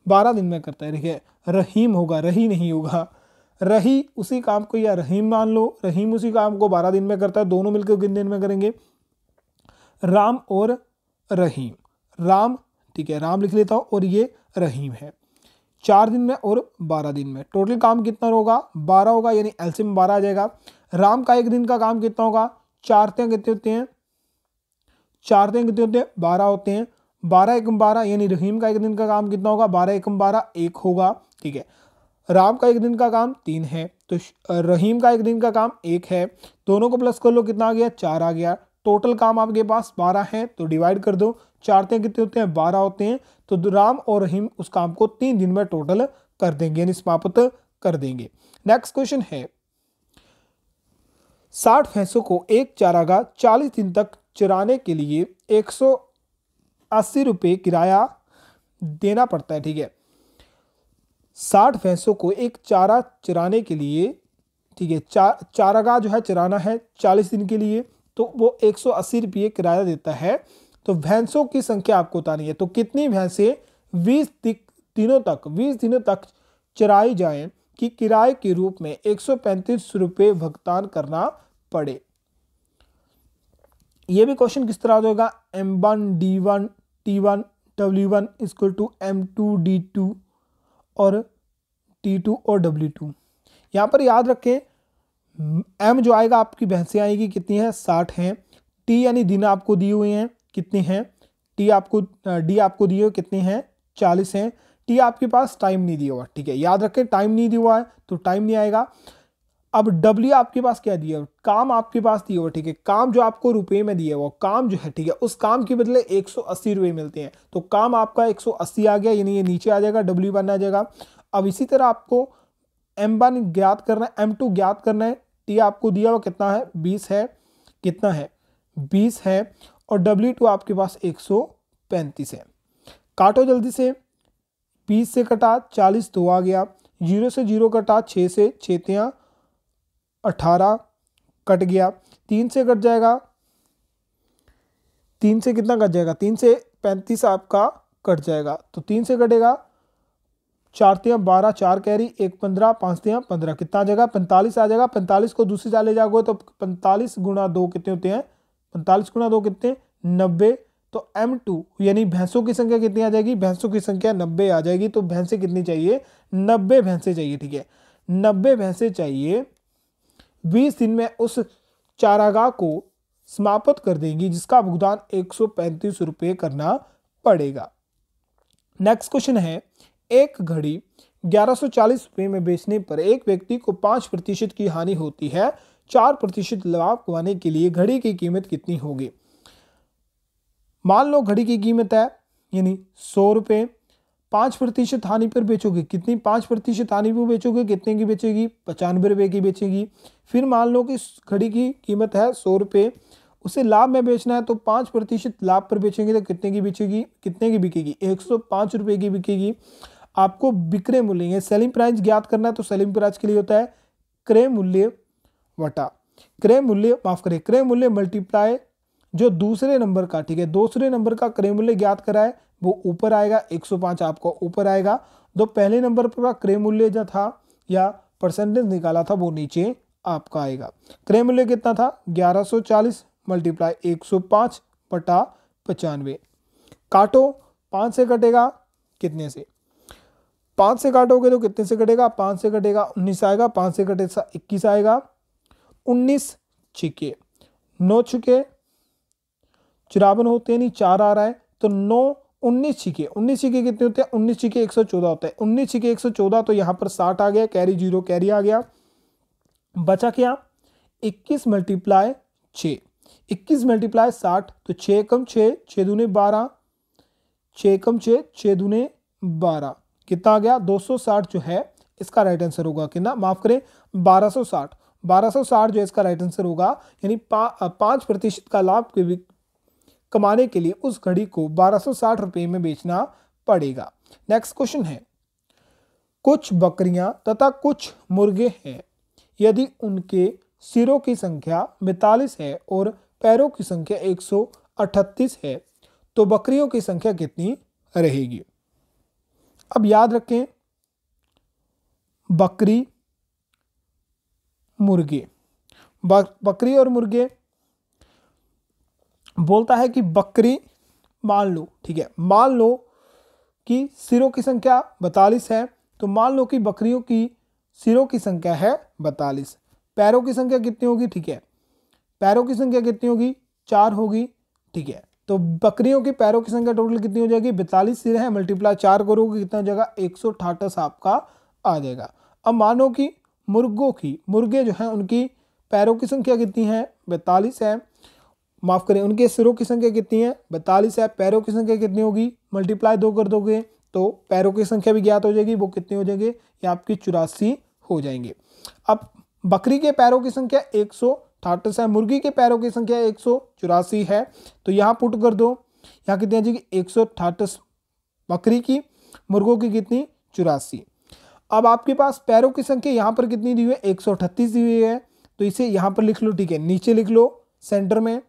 बारह दिन में करता है देखिए रहीम होगा रही नहीं होगा रही उसी काम को या रहीम मान लो रहीम उसी काम को बारह दिन में करता है दोनों मिलकर कितने दिन में करेंगे राम और रहीम राम ठीक है राम लिख लेता हूँ और ये रहीम है चार दिन में और बारह दिन में टोटल काम कितना होगा बारह होगा यानी एलसीएम बारह आ जाएगा राम का एक दिन का काम कितना होगा चार तय कितने होते हैं चार तय कितने होते हैं बारह होते हैं बारह एकम बारह यानी रहीम का एक दिन का काम कितना होगा बारह एकम बारह एक होगा ठीक है राम का एक दिन का काम तीन है तो रहीम का एक दिन का काम एक है दोनों को प्लस कर लो कितना आ गया चार आ गया टोटल काम आपके पास बारह हैं तो डिवाइड कर दो चारते कितने होते हैं बारह होते हैं तो राम और रहीम उस काम को तीन दिन में टोटल कर देंगे यानी समाप्त कर देंगे नेक्स्ट क्वेश्चन है साठ भैंसों को एक चारागाह चालीस दिन तक चराने के लिए एक सौ अस्सी रुपये किराया देना पड़ता है ठीक है साठ भैंसों को एक चारा चराने के लिए ठीक है चा चारागाह जो है चराना है चालीस दिन के लिए तो वो एक सौ अस्सी रुपये किराया देता है तो भैंसों की संख्या आपको उतारनी है तो कितनी भैंसें बीस दिनों तक बीस दिनों तक चराई जाएं कि किराए के रूप में एक सौ पैंतीस भुगतान करना पड़े ये भी क्वेश्चन किस तरह होगा M one D one T one W one equal to M two D two और टी टू और डब्ल्यू टू यहाँ पर याद रखें एम जो आएगा आपकी भैंसें आएगी कितनी है साठ हैं टी यानी दिन आपको दिए हुए हैं कितनी हैं टी आपको डी आपको दिए हुए कितने हैं चालीस हैं टी आपके पास टाइम नहीं दिया हुआ ठीक है याद रखें टाइम नहीं दिया हुआ है तो टाइम नहीं आएगा अब डब्ल्यू आपके पास क्या दिया हुआ काम आपके पास दिया हुआ ठीक है काम जो आपको रुपए में दिया हुआ काम जो है ठीक है उस काम के बदले एक सौ अस्सी रुपये मिलते हैं तो काम आपका एक सौ अस्सी आ गया यानी ये नीचे आ जाएगा डब्ल्यू वन आ जाएगा अब इसी तरह आपको एम वन ज्ञात करना है एम टू ज्ञात करना है टी आपको दिया हुआ कितना है बीस है कितना है बीस है और डब्ल्यू टू आपके पास एक सौ पैंतीस है काटो जल्दी से बीस से कटा चालीस दो आ गया जीरो से जीरो कटा छः से छतियाँ अठारह कट गया तीन से कट जाएगा तीन से कितना कट जाएगा तीन से पैंतीस आपका कट जाएगा तो तीन से कटेगा चार तिया बारह चार कैरी एक पंद्रह पाँच तिया पंद्रह कितना आ जाएगा पैंतालीस आ जाएगा पैंतालीस को दूसरी साल ले जाओगे तो पैंतालीस गुणा दो कितने होते हैं पैंतालीस गुणा दो कितने नब्बे तो एम टू यानी भैंसों की संख्या कितनी आ जाएगी भैंसों की संख्या नब्बे आ जाएगी तो भैंसें कितनी चाहिए नब्बे भैंसें चाहिए ठीक है नब्बे भैंसें चाहिए बीस दिन में उस चारागाह को समाप्त कर देंगी जिसका भुगतान एक सौ पैंतीस रुपये करना पड़ेगा नेक्स्ट क्वेश्चन है एक घड़ी 1140 सौ में बेचने पर एक व्यक्ति को पाँच प्रतिशत की हानि होती है चार प्रतिशत लाभ कमाने के लिए घड़ी की कीमत कितनी होगी मान लो घड़ी की कीमत है यानी सौ रुपये पाँच प्रतिशत हानि पर बेचोगे कितनी पाँच प्रतिशत हानि पर बेचोगे कितने की बेचेगी पचानवे रुपये की बेचेगी फिर मान लो कि घड़ी की कीमत है सौ रुपये उसे लाभ में बेचना है तो पाँच प्रतिशत लाभ पर बेचेंगे तो कितने की बेचेगी कितने की बिकेगी एक सौ पाँच रुपये की बिकेगी आपको विक्रय मूल्य है सेलिंग प्राइस ज्ञात करना है तो सेलिंग प्राइस के लिए होता है क्रय मूल्य वटा क्रय मूल्य माफ करें क्रय मूल्य मल्टीप्लाई जो दूसरे नंबर का ठीक है दूसरे नंबर का क्रय मूल्य ज्ञात कराए वो ऊपर आएगा 105 आपका ऊपर आएगा जो तो पहले नंबर पर क्रय मूल्य जो था या परसेंटेज निकाला था वो नीचे आपका आएगा क्रय मूल्य कितना था 1140 मल्टीप्लाई 105 पटा पचानवे काटो पाँच से कटेगा कितने से पाँच से काटोगे तो कितने से कटेगा पाँच से कटेगा उन्नीस आएगा पाँच से कटे इक्कीस आएगा उन्नीस छिके नौ छिके चिरावन होते नहीं चार आ रहा है तो नौ उन्नीस छिके उन्नीस छिके कितने होते हैं उन्नीस छिके एक सौ चौदह होता है उन्नीस छिके एक सौ चौदह तो यहाँ पर साठ आ गया कैरी जीरो कैरी आ गया बचा क्या इक्कीस मल्टीप्लाई छः इक्कीस मल्टीप्लाय साठ तो छः कम छः छः दूने बारह छः कम छः छः दूने बारह कितना आ गया 260 जो है इसका राइट आंसर होगा कितना माफ करें 1260 1260 जो इसका राइट आंसर होगा यानी पा, पाँच प्रतिशत का लाभ कमाने के लिए उस घड़ी को बारह रुपए में बेचना पड़ेगा नेक्स्ट क्वेश्चन है कुछ बकरियां तथा कुछ मुर्गे हैं यदि उनके सिरों की संख्या बैतालीस है और पैरों की संख्या एक है तो बकरियों की संख्या कितनी रहेगी अब याद रखें बकरी मुर्गे बकरी और मुर्गे बोलता है कि बकरी मान लो ठीक है मान लो कि सिरों की संख्या बतालीस है तो मान लो कि बकरियों की सिरों की संख्या है बतालीस पैरों की संख्या कितनी होगी ठीक है पैरों की संख्या कितनी होगी चार होगी ठीक है तो बकरियों के पैरों की संख्या टोटल कितनी हो जाएगी बैतालीस सिर है मल्टीप्लाई चार करोगे कितना हो जाएगा एक सौ आपका आ जाएगा अब मानो कि मुर्गों की मुर्गे जो हैं उनकी पैरों की संख्या कितनी है बैतालीस है माफ़ करें उनके सिरों की संख्या कितनी है बैतालीस है पैरों की संख्या कितनी होगी मल्टीप्लाई दो कर दोगे तो पैरों की संख्या भी ज्ञात हो जाएगी वो कितनी हो जाएंगे या आपकी चौरासी हो जाएंगे अब बकरी के पैरों की संख्या एक सौ थाटस है मुर्गी के पैरों की संख्या एक है तो यहाँ पुट कर दो यहाँ कितने जी जाएगी एक बकरी की मुर्गों की कितनी चौरासी अब आपके पास पैरों की संख्या यहाँ पर कितनी दी हुई है एक दी हुई है तो इसे यहाँ पर लिख लो ठीक है नीचे लिख लो सेंटर में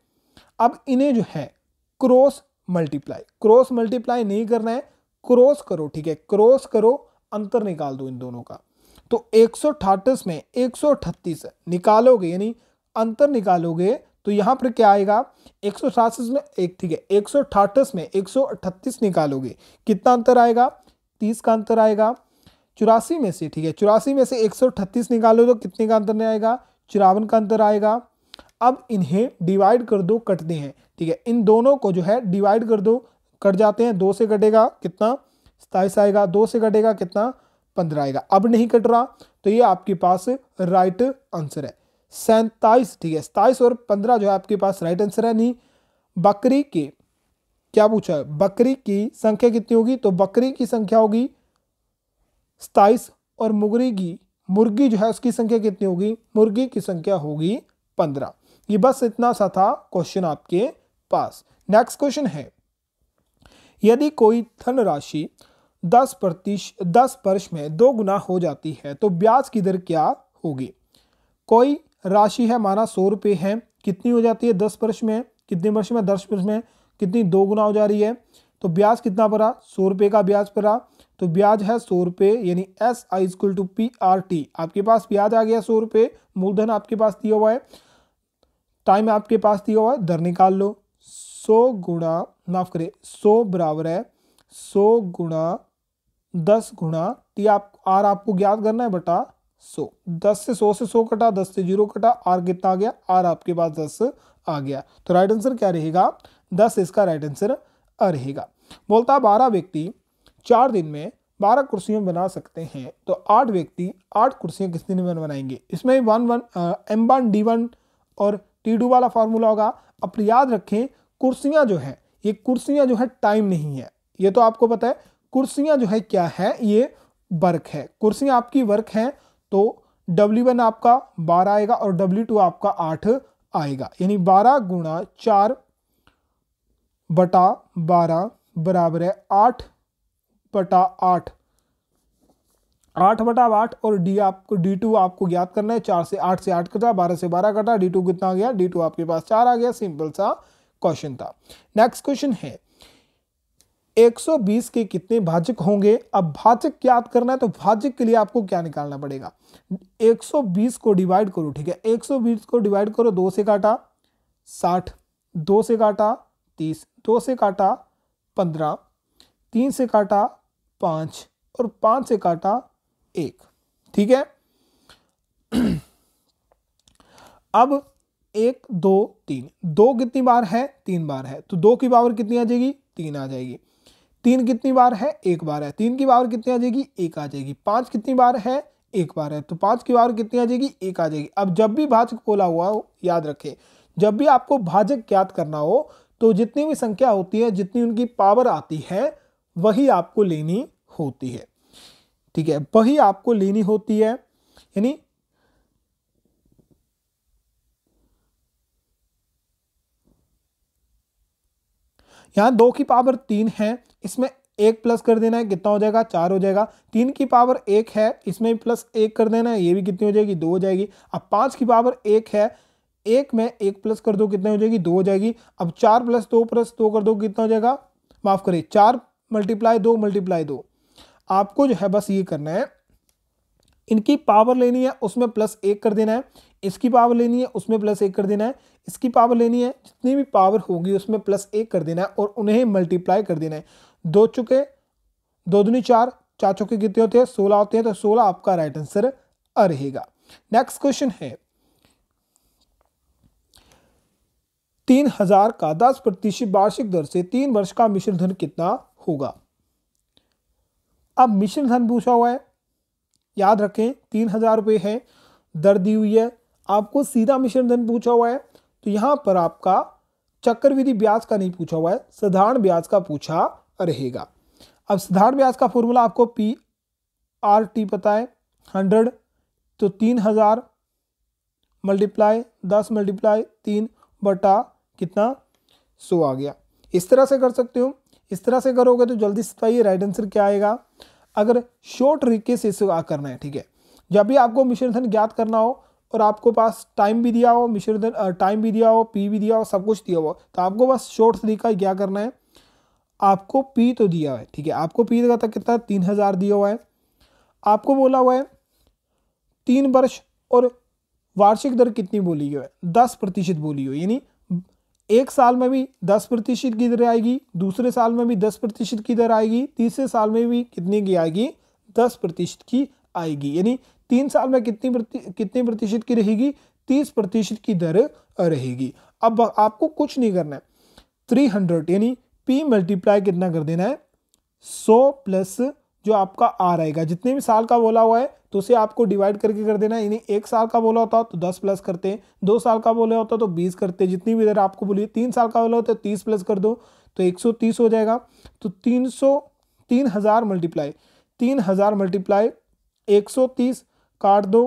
अब इन्हें जो है क्रॉस मल्टीप्लाई क्रॉस मल्टीप्लाई नहीं करना है क्रॉस करो ठीक है क्रॉस करो अंतर निकाल दो इन दोनों का तो एक में एक निकालोगे यानी अंतर निकालोगे तो यहाँ पर क्या आएगा एक में एक ठीक है एक में एक निकालोगे कितना अंतर आएगा तीस का अंतर आएगा चौरासी में से ठीक है चौरासी में से एक निकालो तो कितने का अंतर नहीं आएगा चौरावन का अंतर आएगा अब इन्हें डिवाइड कर दो कटते हैं ठीक है इन दोनों को जो है डिवाइड कर दो कट जाते हैं दो से कटेगा कितना सताइस आएगा दो से कटेगा कितना पंद्रह आएगा अब नहीं कट रहा तो ये आपके पास राइट आंसर है सैंताईस ठीक है सताइस और पंद्रह जो है आपके पास राइट आंसर है नहीं बकरी के क्या पूछा है बकरी की संख्या कितनी होगी तो बकरी की संख्या होगी सताइस और मुर्गी की मुर्गी जो है उसकी संख्या कितनी होगी मुर्गी की संख्या होगी पंद्रह ये बस इतना सा था क्वेश्चन आपके पास नेक्स्ट क्वेश्चन है यदि कोई धन राशि दस प्रतिश दस वर्ष में दो गुना हो जाती है तो ब्याज की दर क्या होगी कोई राशि है माना सौ रुपये है कितनी हो जाती है दस वर्ष में कितने वर्ष में दस वर्ष में कितनी दो गुना हो जा रही है तो ब्याज कितना पड़ा सौ रुपये का ब्याज पड़ा तो ब्याज है सौ रुपये यानी S I equal to P R T आपके पास ब्याज आ गया सौ रुपये मूलधन आपके पास दिया हुआ है टाइम आपके पास दिया हुआ है दर निकाल लो सौ गुणा माफ करे सौ बराबर है सौ गुणा दस गुणा टी आप आर आपको ज्ञात करना है बटा सो दस से सौ से सौ कटा दस से जीरो कटा आर कितना आ गया आर आपके पास दस आ गया तो राइट आंसर क्या रहेगा दस इसका राइट आंसर रहेगा बोलता बारह व्यक्ति चार दिन में बारह कुर्सियां बना सकते हैं तो आठ व्यक्ति आठ कुर्सियाँ किस दिन में बनाएंगे इसमें one one M one D one और टी टू वाला फार्मूला होगा अब याद रखें कुर्सियाँ जो है ये कुर्सियाँ जो है टाइम नहीं है ये तो आपको पता है कुर्सियाँ जो है क्या है ये वर्क है कुर्सियाँ आपकी वर्क हैं तो W1 आपका 12 आएगा और W2 आपका 8 आएगा यानी 12 गुणा चार बटा बारह बराबर है आठ बटा आठ आठ बटा आठ और डी आपको डी टू आपको ज्ञात करना है चार से आठ से आठ कटा बारह से बारह कटा डी टू कितना आ गया डी टू आपके पास चार आ गया सिंपल सा क्वेश्चन था नेक्स्ट क्वेश्चन है 120 के कितने भाजक होंगे अब भाजक याद करना है तो भाजक के लिए आपको क्या निकालना पड़ेगा 120 को डिवाइड करो ठीक है 120 को डिवाइड करो दो से काटा साठ दो से काटा तीस दो से काटा पंद्रह तीन से काटा पाँच और पाँच से काटा एक ठीक है [CLEARS THROAT] अब एक दो तीन दो कितनी बार है तीन बार है तो दो की पावर कितनी आ जाएगी तीन आ जाएगी तीन कितनी बार है एक बार है तीन की पावर कितनी आ जाएगी एक आ जाएगी पाँच कितनी बार है एक बार है तो पाँच की पावर कितनी आ जाएगी एक आ जाएगी अब जब भी भाजक खोला हुआ हो याद रखें जब भी आपको भाजक ज्ञात करना हो तो जितनी भी संख्या होती है जितनी उनकी पावर आती है वही आपको लेनी होती है ठीक है वही आपको लेनी होती है यानी यहां दो की पावर तीन है इसमें एक प्लस कर देना है कितना हो जाएगा चार हो जाएगा तीन की पावर एक है इसमें भी प्लस एक कर देना है ये भी कितनी हो जाएगी दो हो जाएगी अब पाँच की पावर एक है एक में एक प्लस कर दो कितनी हो जाएगी दो हो जाएगी अब चार प्लस दो प्लस दो कर दो कितना हो जाएगा माफ़ करिए चार मल्टीप्लाई दो मल्टीप्लाई दो आपको जो है बस ये करना है इनकी पावर लेनी है उसमें प्लस एक कर देना है इसकी पावर लेनी है उसमें प्लस एक कर देना है इसकी पावर लेनी है जितनी भी पावर होगी उसमें प्लस एक कर देना है और उन्हें मल्टीप्लाई कर देना है दो चुके दो दुनी चार चार चुके कितने होते हैं सोलह होते हैं तो सोलह आपका राइट आंसर अ रहेगा नेक्स्ट क्वेश्चन है तीन हजार का दस प्रतिशत वार्षिक दर से तीन वर्ष का मिश्र धन कितना होगा अब मिश्र धन पूछा हुआ है याद रखें तीन हजार रुपये है दर दी हुई है आपको सीधा मिश्र धन पूछा हुआ है तो यहाँ पर आपका चक्रविधि ब्याज का नहीं पूछा हुआ है साधारण ब्याज का पूछा रहेगा अब साधारण ब्याज का फॉर्मूला आपको पी आर टी पता है हंड्रेड तो तीन हज़ार मल्टीप्लाई दस मल्टीप्लाई तीन बटा कितना सो आ गया इस तरह से कर सकते हो इस तरह से करोगे तो जल्दी सताइए राइट आंसर क्या आएगा अगर शॉर्ट तरीके से इसे करना है ठीक है जब भी आपको मिश्र धन ज्ञात करना हो और आपको पास टाइम भी दिया हो मिश्र टाइम भी दिया हो पी भी दिया हो सब कुछ दिया हो तो आपको बस शॉर्ट तरीका क्या करना है आपको पी तो दिया है ठीक है आपको पी का तक कितना तीन हज़ार दिया हुआ है आपको बोला हुआ है तीन वर्ष और वार्षिक दर कितनी बोली हुई है दस प्रतिशत बोली हुई यानी एक साल में भी दस प्रतिशत की दर आएगी दूसरे साल में भी दस प्रतिशत की दर आएगी तीसरे साल में भी कितनी की आएगी दस प्रतिशत की आएगी यानी तीन साल में कितनी प्रति कितनी प्रतिशत की रहेगी तीस प्रतिशत की दर रहेगी अब आपको कुछ नहीं करना है थ्री हंड्रेड यानी पी मल्टीप्लाई कितना कर देना है सौ प्लस जो आपका आर आएगा जितने भी साल का बोला हुआ है तो उसे आपको डिवाइड करके कर देना यानी एक साल का बोला होता तो दस प्लस करते हैं दो साल का बोला होता तो बीस करते जितनी भी दर आपको बोली तीन साल का बोला होता है तीस प्लस कर दो तो एक सौ तीस हो जाएगा तो तीन सौ तीन हज़ार मल्टीप्लाई तीन हज़ार मल्टीप्लाई एक सौ तीस काट दो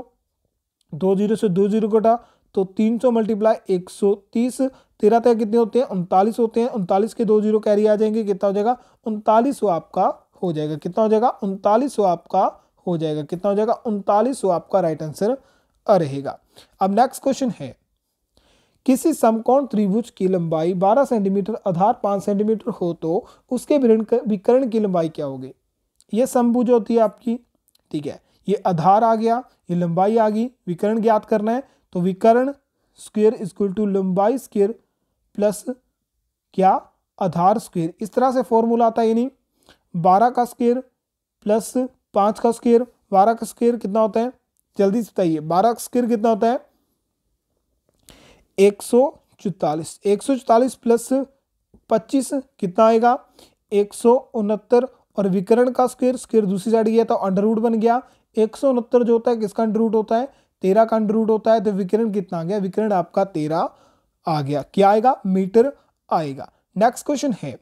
दो जीरो से दो जीरो कटा तो तीन सौ मल्टीप्लाई एक सौ तीस तेरह तेरह कितने होते हैं उनतालीस होते हैं उनतालीस के दो जीरो कैरी आ जाएंगे कितना हो जाएगा उनतालीस आपका हो जाएगा कितना हो जाएगा उनतालीस आपका हो जाएगा कितना हो जाएगा उनतालीस आपका राइट आंसर रहेगा अब नेक्स्ट क्वेश्चन है किसी समकोण त्रिभुज की लंबाई 12 सेंटीमीटर आधार 5 सेंटीमीटर हो तो उसके विकर्ण की लंबाई क्या होगी यह समभुज होती है आपकी ठीक है ये आधार आ गया ये लंबाई आ गई विकर्ण ज्ञात करना है तो विकर्ण स्क्वेयर इजक्वल टू लंबाई स्क्वेयर प्लस क्या आधार स्क्वेयर इस तरह से फॉर्मूला आता है यानी बारह का स्क्वेयर प्लस पाँच का स्क्वेयर बारह का स्क्वेयर कितना होता है जल्दी से बताइए बारह का स्क्वेयर कितना होता है एक सौ चौतालीस एक सौ चौतालीस प्लस पच्चीस कितना आएगा एक सौ उनहत्तर और विकरण का स्क्वेयर स्क्वेयर दूसरी साइड गया तो अंडरवुड बन गया एक सौ उनहत्तर जो होता है किसका अंडर रूट होता है तेरह का अंडर रूट होता है तो विकिरण कितना आ गया विकिरण आपका तेरह आ गया क्या आएगा मीटर आएगा नेक्स्ट क्वेश्चन है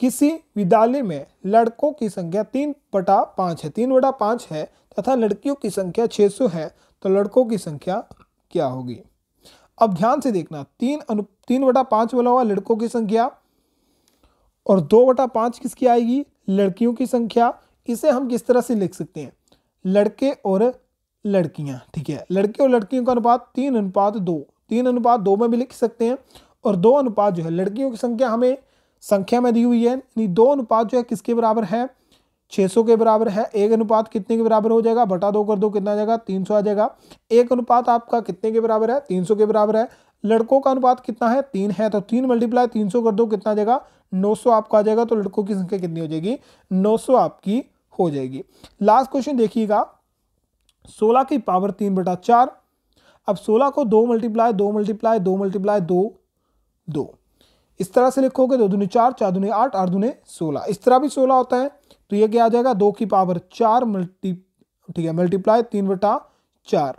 किसी विद्यालय में लड़कों की संख्या तीन बटा पांच है तीन बटा पांच है तथा लड़कियों की संख्या छह सौ है तो लड़कों की संख्या क्या होगी अब ध्यान से देखना तीन अनु तीन बटा पांच वाला हुआ लड़कों की संख्या और दो बटा पांच किसकी आएगी लड़कियों की संख्या इसे हम किस तरह से लिख सकते हैं लड़के और लड़कियां ठीक है लड़के और लड़कियों का अनुपात तीन अनुपात दो तीन अनुपात दो में भी लिख सकते हैं और दो अनुपात जो है लड़कियों की संख्या हमें संख्या में दी हुई है यानी दो अनुपात जो है किसके बराबर है 600 के बराबर है एक अनुपात कितने के बराबर हो जाएगा बटा दो कर दो कितना आ जाएगा 300 आ जाएगा एक अनुपात आपका कितने के बराबर है 300 के बराबर है लड़कों का अनुपात कितना है तीन है तो तीन मल्टीप्लाई तीन कर दो कितना आ जाएगा सौ आपका आ जाएगा तो लड़कों की संख्या कितनी हो जाएगी सौ आपकी हो जाएगी लास्ट क्वेश्चन देखिएगा सोलह की पावर तीन बटा चार अब सोलह को दो मल्टीप्लाई दो मल्टीप्लाई दो मल्टीप्लाई दो दो इस तरह से लिखोगे दो दुनी चार चार दुनी आठ आठ दुनी सोलह इस तरह भी सोलह होता है तो ये क्या आ जाएगा दो की पावर चार मल्टी ठीक है मल्टीप्लाई तीन बटा चार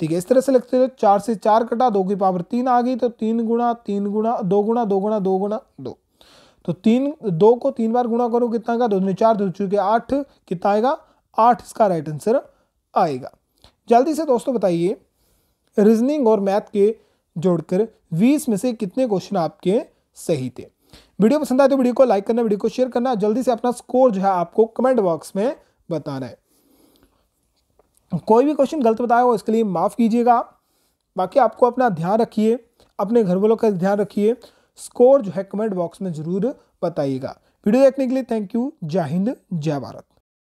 ठीक है इस तरह से लिखते हो चार से चार कटा दो की पावर तीन आ गई तो तीन गुणा तीन गुणा दो गुणा दो गुणा दो गुणा दो तो तीन दो को तीन बार गुणा करो कितना आएगा दो चार दो चूके आठ कितना आएगा आठ इसका राइट आंसर आएगा जल्दी से दोस्तों बताइए रीजनिंग और मैथ के जोड़कर 20 में से कितने क्वेश्चन आपके सही थे वीडियो पसंद आए तो वीडियो को लाइक करना वीडियो को शेयर करना जल्दी से अपना स्कोर जो है आपको कमेंट बॉक्स में बताना है कोई भी क्वेश्चन गलत बताया हो इसके लिए माफ़ कीजिएगा बाकी आपको अपना ध्यान रखिए अपने घर वालों का ध्यान रखिए स्कोर जो है कमेंट बॉक्स में जरूर बताइएगा वीडियो देखने के लिए थैंक यू जय हिंद जय भारत